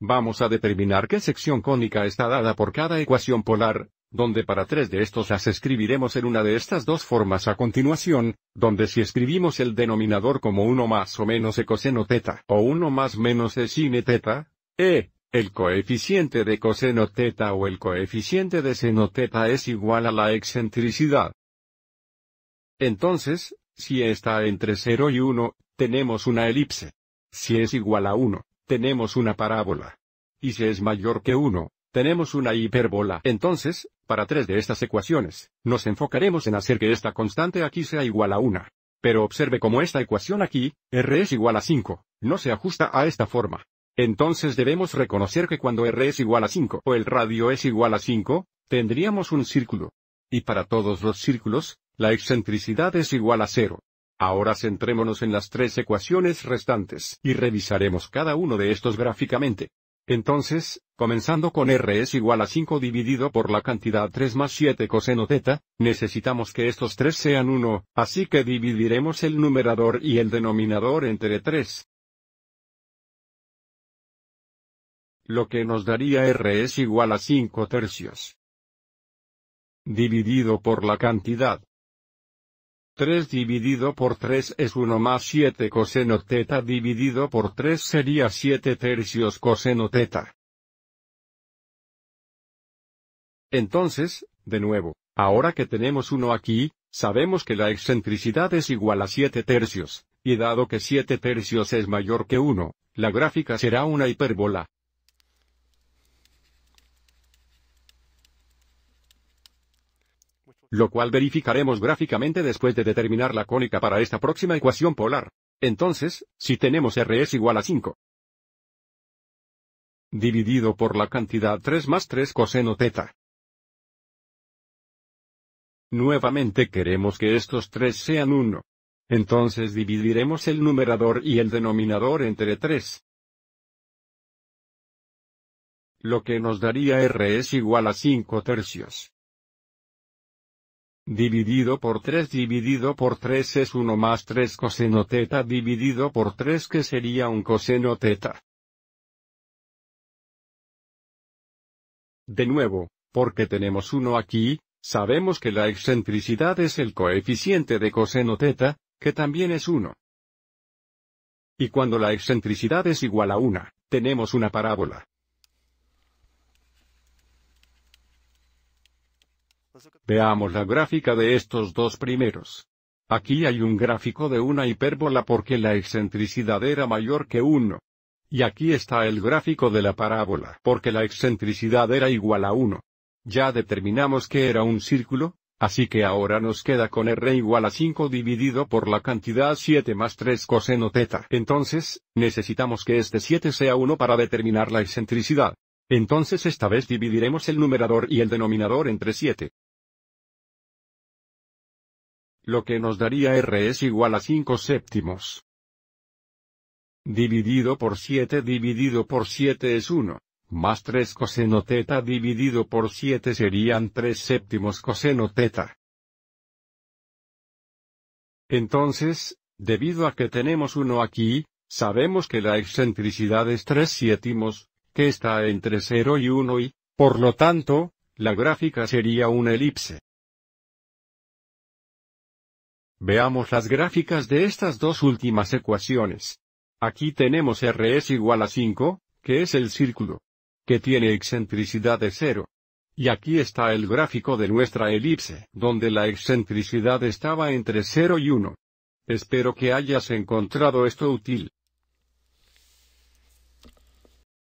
Vamos a determinar qué sección cónica está dada por cada ecuación polar, donde para tres de estos las escribiremos en una de estas dos formas a continuación, donde si escribimos el denominador como 1 más o menos e coseno teta o 1 más menos e sine teta, e, el coeficiente de coseno teta o el coeficiente de seno teta es igual a la excentricidad. Entonces, si está entre 0 y 1, tenemos una elipse. Si es igual a 1, tenemos una parábola. Y si es mayor que 1, tenemos una hipérbola. Entonces, para tres de estas ecuaciones, nos enfocaremos en hacer que esta constante aquí sea igual a 1. Pero observe cómo esta ecuación aquí, r es igual a 5, no se ajusta a esta forma. Entonces debemos reconocer que cuando r es igual a 5 o el radio es igual a 5, tendríamos un círculo. Y para todos los círculos, la excentricidad es igual a 0. Ahora centrémonos en las tres ecuaciones restantes y revisaremos cada uno de estos gráficamente. Entonces, comenzando con R es igual a 5 dividido por la cantidad 3 más 7 coseno teta, necesitamos que estos tres sean 1, así que dividiremos el numerador y el denominador entre 3. Lo que nos daría R es igual a 5 tercios. Dividido por la cantidad 3 dividido por 3 es 1 más 7 coseno teta dividido por 3 sería 7 tercios coseno teta. Entonces, de nuevo, ahora que tenemos 1 aquí, sabemos que la excentricidad es igual a 7 tercios, y dado que 7 tercios es mayor que 1, la gráfica será una hipérbola, Lo cual verificaremos gráficamente después de determinar la cónica para esta próxima ecuación polar. Entonces, si tenemos R es igual a 5. Dividido por la cantidad 3 más 3 coseno teta. Nuevamente queremos que estos tres sean 1. Entonces dividiremos el numerador y el denominador entre 3. Lo que nos daría R es igual a 5 tercios dividido por 3 dividido por 3 es 1 más 3 coseno teta dividido por 3 que sería un coseno teta. De nuevo, porque tenemos 1 aquí, sabemos que la excentricidad es el coeficiente de coseno teta, que también es 1. Y cuando la excentricidad es igual a 1, tenemos una parábola, Veamos la gráfica de estos dos primeros. Aquí hay un gráfico de una hipérbola porque la excentricidad era mayor que 1. Y aquí está el gráfico de la parábola porque la excentricidad era igual a 1. Ya determinamos que era un círculo, así que ahora nos queda con r igual a 5 dividido por la cantidad 7 más 3 coseno teta. Entonces, necesitamos que este 7 sea 1 para determinar la excentricidad. Entonces esta vez dividiremos el numerador y el denominador entre 7 lo que nos daría R es igual a 5 séptimos. Dividido por 7 dividido por 7 es 1, más 3 coseno teta dividido por 7 serían 3 séptimos coseno teta. Entonces, debido a que tenemos 1 aquí, sabemos que la excentricidad es 3 séptimos, que está entre 0 y 1 y, por lo tanto, la gráfica sería una elipse. Veamos las gráficas de estas dos últimas ecuaciones. Aquí tenemos R es igual a 5, que es el círculo, que tiene excentricidad de 0. Y aquí está el gráfico de nuestra elipse, donde la excentricidad estaba entre 0 y 1. Espero que hayas encontrado esto útil.